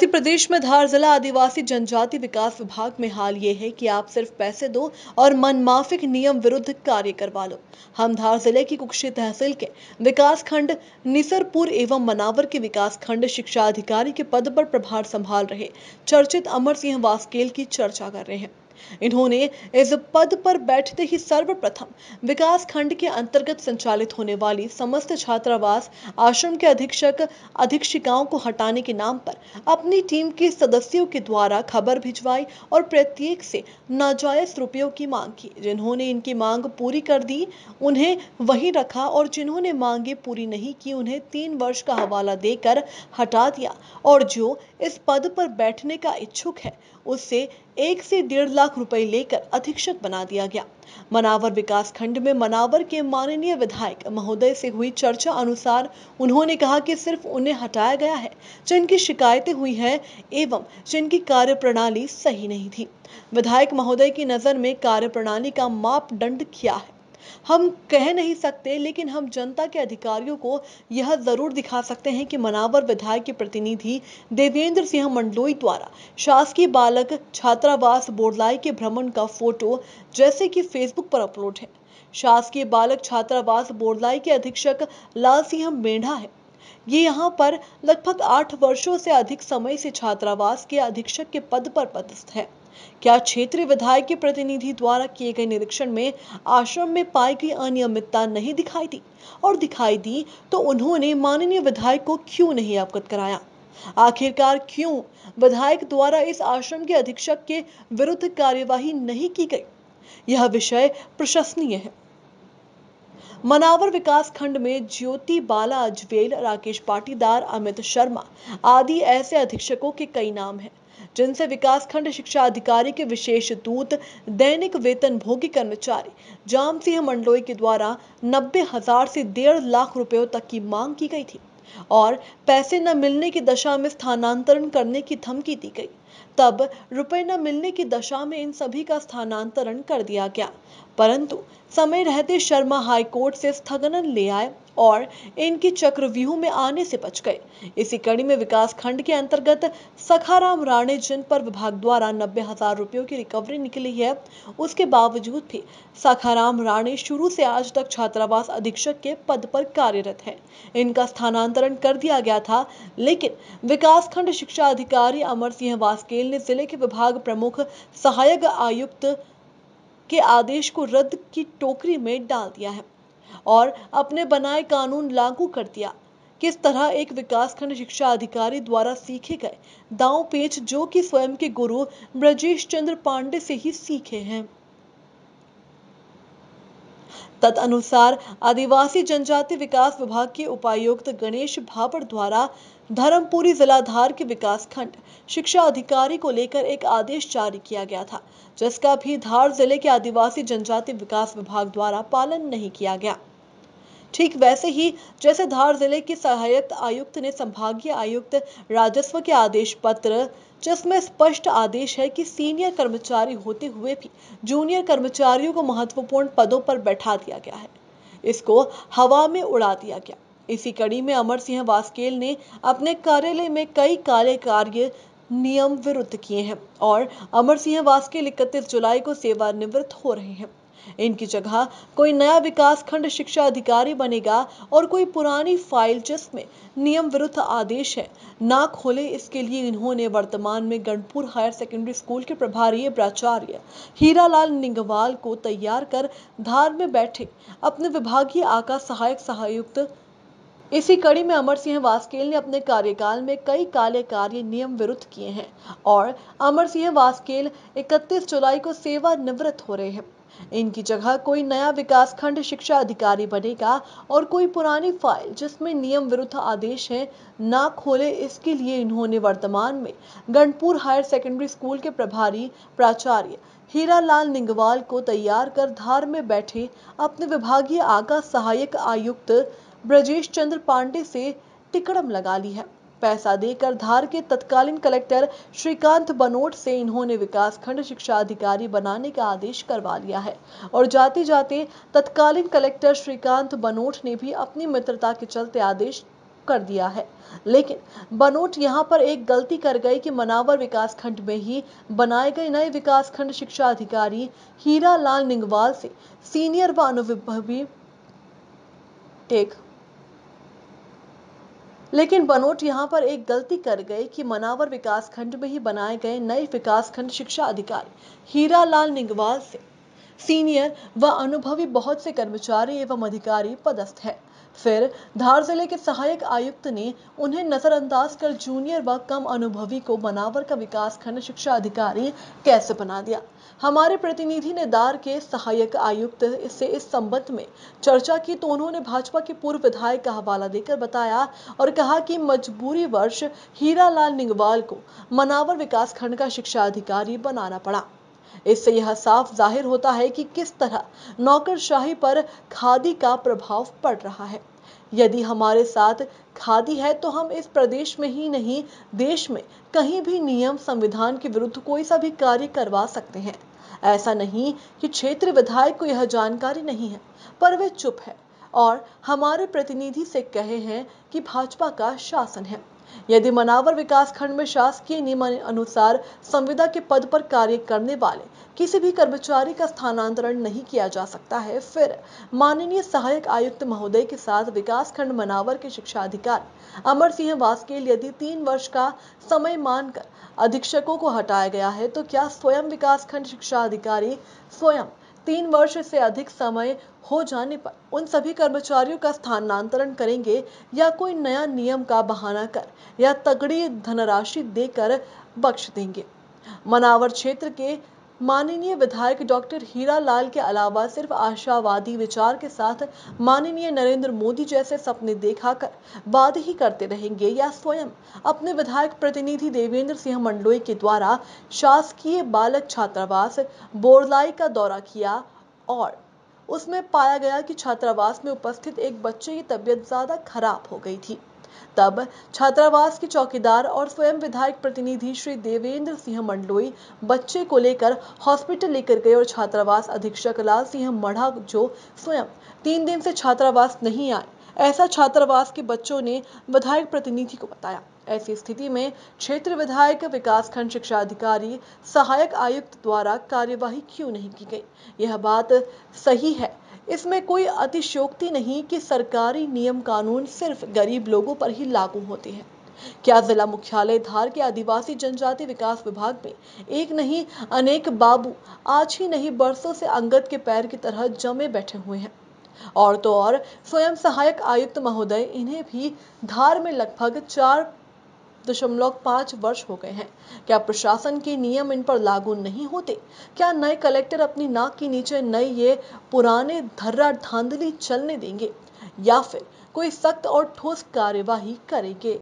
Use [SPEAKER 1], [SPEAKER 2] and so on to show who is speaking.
[SPEAKER 1] मध्य प्रदेश में धार जिला आदिवासी जनजाति विकास विभाग में हाल ये है कि आप सिर्फ पैसे दो और मनमाफिक नियम विरुद्ध कार्य करवा लो हम धार जिले की कुक्षी तहसील के विकास खंड निसरपुर एवं मनावर के विकास खंड शिक्षा अधिकारी के पद पर प्रभार संभाल रहे चर्चित अमर सिंह वासकेल की चर्चा कर रहे हैं इन्होंने इस पद पर बैठते ही सर्वप्रथम विकास खंड के अंतर्गत संचालित होने वाली समस्त छात्रावास आश्रम के अधीक्षक अधीक्षिकाओं को हटाने के नाम पर अपनी टीम के सदस्यों के द्वारा खबर भिजवाई और प्रत्येक से नाजायज रुपयों की मांग की जिन्होंने इनकी मांग पूरी कर दी उन्हें वही रखा और जिन्होंने मांगे पूरी नहीं की उन्हें तीन वर्ष का हवाला देकर हटा दिया और जो इस पद पर बैठने का इच्छुक है उससे एक से डेढ़ लाख लाख रुपए लेकर अधीक्षक बना दिया गया मनावर विकास खंड में मनावर के माननीय विधायक महोदय से हुई चर्चा अनुसार उन्होंने कहा कि सिर्फ उन्हें हटाया गया है जिनकी शिकायतें हुई हैं एवं जिनकी कार्य प्रणाली सही नहीं थी विधायक महोदय की नजर में कार्य प्रणाली का मापदंड क्या है हम कह नहीं सकते लेकिन हम जनता के अधिकारियों को यह जरूर दिखा सकते हैं कि मनावर विधायक के प्रतिनिधि देवेंद्र सिंह मंडलोई द्वारा शासकीय बालक छात्रावास बोरलाई के भ्रमण का फोटो जैसे कि फेसबुक पर अपलोड है शासकीय बालक छात्रावास बोरलाई के अधीक्षक लाल सिंह मेढा है ये यहाँ पर लगभग आठ वर्षों से अधिक समय से छात्रावास के अधीक्षक के पद पर पदस्थ है क्या क्षेत्रीय विधायक के प्रतिनिधि द्वारा किए गए निरीक्षण में आश्रम में पाई गई अनियमितता नहीं दिखाई दी और दिखाई दी तो उन्होंने माननीय विधायक को क्यों नहीं अवगत कराया आखिरकार क्यों विधायक द्वारा इस आश्रम के अधीक्षक के विरुद्ध कार्यवाही नहीं की गई यह विषय प्रशंसनीय है मनावर विकास खंड में ज्योति बाला अजवेल राकेश पाटीदार अमित शर्मा आदि ऐसे अधीक्षकों के कई नाम हैं जिनसे विकासखंड शिक्षा अधिकारी के विशेष दूत दैनिक वेतन भोगी कर्मचारी जाम सिंह मंडलोई के द्वारा नब्बे हजार से डेढ़ लाख रुपयों तक की मांग की गई थी और पैसे न मिलने की दशा में स्थानांतरण करने की धमकी दी गई तब रुपए न मिलने की दशा में इन सभी का स्थानांतरण कर दिया गया परंतु समय रहते शर्मा हाईकोर्ट से स्थगन ले आए और इनके चक्रव्यूह में आने से बच गए इसी कड़ी में विकास खंड के अंतर्गत सखाराम राणे जिन पर विभाग द्वारा नब्बे हजार रुपयों की रिकवरी निकली है उसके बावजूद भी सखाराम राणे शुरू से आज तक छात्रावास अधीक्षक के पद पर कार्यरत है इनका स्थानांतरण कर दिया गया था लेकिन विकासखंड शिक्षा अधिकारी अमर सिंह वासकेल ने जिले के विभाग प्रमुख सहायक आयुक्त के आदेश को रद्द की टोकरी में डाल दिया है और अपने बनाए कानून लागू कर दिया किस तरह एक विकासखंड शिक्षा अधिकारी द्वारा सीखे गए दाव पेच जो कि स्वयं के गुरु ब्रजेश चंद्र पांडे से ही सीखे हैं तदनुसार आदिवासी जनजाति विकास विभाग के उपायुक्त गणेश भापड़ द्वारा धर्मपुरी जिलाधार के विकास खंड शिक्षा अधिकारी को लेकर एक आदेश जारी किया गया था जिसका भी धार जिले के आदिवासी जनजाति विकास विभाग द्वारा पालन नहीं किया गया ठीक वैसे ही जैसे धार जिले के सहायक आयुक्त ने संभागीय आयुक्त राजस्व के आदेश पत्र जिसमें स्पष्ट आदेश है कि सीनियर कर्मचारी होते हुए भी जूनियर कर्मचारियों को महत्वपूर्ण पदों पर बैठा दिया गया है इसको हवा में उड़ा दिया गया इसी कड़ी में अमर सिंह वासकेल ने अपने कार्यालय में कई काले कार्य नियम विरुद्ध किए हैं और अमर सिंह वासकेल इकतीस जुलाई को सेवानिवृत्त हो रहे हैं इनकी जगह कोई नया विकास खंड शिक्षा अधिकारी बनेगा और कोई पुरानी फाइल जिसमें नियम विरुद्ध आदेश है ना खोले इसके लिए इन्होंने वर्तमान में गणपुर हायर सेकेंडरी स्कूल के प्रभारी प्राचार्य हीरालाल निंगवाल को तैयार कर धार में बैठे अपने विभागीय आका सहायक सहायुक्त इसी कड़ी में अमर सिंह वासकेल ने अपने कार्यकाल में कई काले कार्य नियम विरुद्ध किए हैं और अमर सिंह वासकेल 31 जुलाई को सेवा निवृत्त हो रहे हैं इनकी जगह कोई नया विकासखंड शिक्षा अधिकारी बनेगा और कोई पुरानी फाइल जिसमें नियम विरुद्ध आदेश है ना खोले इसके लिए इन्होंने वर्तमान में गणपुर हायर सेकेंडरी स्कूल के प्रभारी प्राचार्य हीरा लाल निंगवाल को तैयार कर धार में बैठे अपने विभागीय आका सहायक आयुक्त ब्रजेश चंद्र पांडे से टिकड़म लगा ली है पैसा देकर धार के तत्कालीन कलेक्टर श्रीकांत बनोट से इन्होंने विकास खंड शिक्षा अधिकारी बनाने का आदेश करवा लिया है और जाते जाते तत्कालीन कलेक्टर श्रीकांत बनोट ने भी अपनी मित्रता के चलते आदेश कर दिया है लेकिन बनोट यहां पर एक गलती कर गए कि मनावर विकास खंड में ही बनाए गए नए विकास खंड शिक्षा अधिकारी हीरा लाल निंगवाल से सीनियर व अनुभवी टेक लेकिन बनोट यहां पर एक गलती कर गए कि मनावर विकास खंड में ही बनाए गए नए विकास खंड शिक्षा अधिकारी हीरा लाल निगवाल से सीनियर व अनुभवी बहुत से कर्मचारी एवं अधिकारी पदस्थ हैं फिर धार जिले के सहायक आयुक्त ने उन्हें नजरअंदाज कर जूनियर व कम अनुभवी को मनावर का विकास खंड शिक्षा अधिकारी कैसे बना दिया हमारे प्रतिनिधि ने दार के सहायक आयुक्त से इस संबंध में चर्चा की तो उन्होंने भाजपा के पूर्व विधायक का हवाला देकर बताया और कहा कि मजबूरी वर्ष लाल निगवाल को मनावर विकास खंड का शिक्षा अधिकारी बनाना पड़ा इससे यह साफ जाहिर होता है कि किस तरह नौकरशाही पर खादी का प्रभाव पड़ रहा है यदि हमारे साथ खादी है तो हम इस प्रदेश में ही नहीं देश में कहीं भी नियम संविधान के विरुद्ध कोई सा भी कार्य करवा सकते हैं ऐसा नहीं कि क्षेत्र विधायक को यह जानकारी नहीं है पर वे चुप है और हमारे प्रतिनिधि से कहे हैं कि भाजपा का शासन है यदि मनावर विकास खंड में शासकीय नियमानुसार संविदा के पद पर कार्य करने वाले किसी भी कर्मचारी का स्थानांतरण नहीं किया जा सकता है फिर माननीय सहायक आयुक्त महोदय के साथ विकास खंड मनावर के शिक्षा अधिकारी अमर सिंह वासके यदि तीन वर्ष का समय मानकर अधीक्षकों को हटाया गया है तो क्या स्वयं विकास खंड शिक्षा अधिकारी स्वयं तीन वर्ष से अधिक समय हो जाने पर उन सभी कर्मचारियों का स्थानांतरण करेंगे या कोई नया नियम का बहाना कर या तगड़ी धनराशि देकर बख्श देंगे मनावर क्षेत्र के माननीय विधायक डॉक्टर हीरा लाल के अलावा सिर्फ आशावादी विचार के साथ माननीय नरेंद्र मोदी जैसे सपने देखा कर बात ही करते रहेंगे या स्वयं अपने विधायक प्रतिनिधि देवेंद्र सिंह मंडलोई के द्वारा शासकीय बालक छात्रावास बोरलाई का दौरा किया और उसमें पाया गया कि छात्रावास में उपस्थित एक बच्चे की तबीयत ज़्यादा खराब हो गई थी तब छात्रावास के चौकीदार और स्वयं विधायक प्रतिनिधि श्री देवेंद्र सिंह मंडलोई बच्चे को लेकर हॉस्पिटल लेकर गए और छात्रावास अधीक्षक लाल सिंह मढ़ा जो स्वयं तीन दिन से छात्रावास नहीं आए ऐसा छात्रावास के बच्चों ने विधायक प्रतिनिधि को बताया ऐसी स्थिति में क्षेत्र विधायक विकास खंड शिक्षा अधिकारी सहायक आयुक्त द्वारा कार्यवाही क्यों नहीं की गई यह बात सही है इसमें कोई अतिशोक्ति नहीं कि सरकारी नियम कानून सिर्फ गरीब लोगों पर ही लागू होते हैं क्या जिला मुख्यालय धार के आदिवासी जनजाति विकास विभाग में एक नहीं अनेक बाबू आज ही नहीं बरसों से अंगत के पैर की तरह जमे बैठे हुए हैं और तो और स्वयं सहायक आयुक्त महोदय इन्हें भी धार में लगभग चार दशमलव पाँच वर्ष हो गए हैं क्या प्रशासन के नियम इन पर लागू नहीं होते क्या नए कलेक्टर अपनी नाक के नीचे नए ये पुराने धर्रा धांधली चलने देंगे या फिर कोई सख्त और ठोस कार्यवाही करेंगे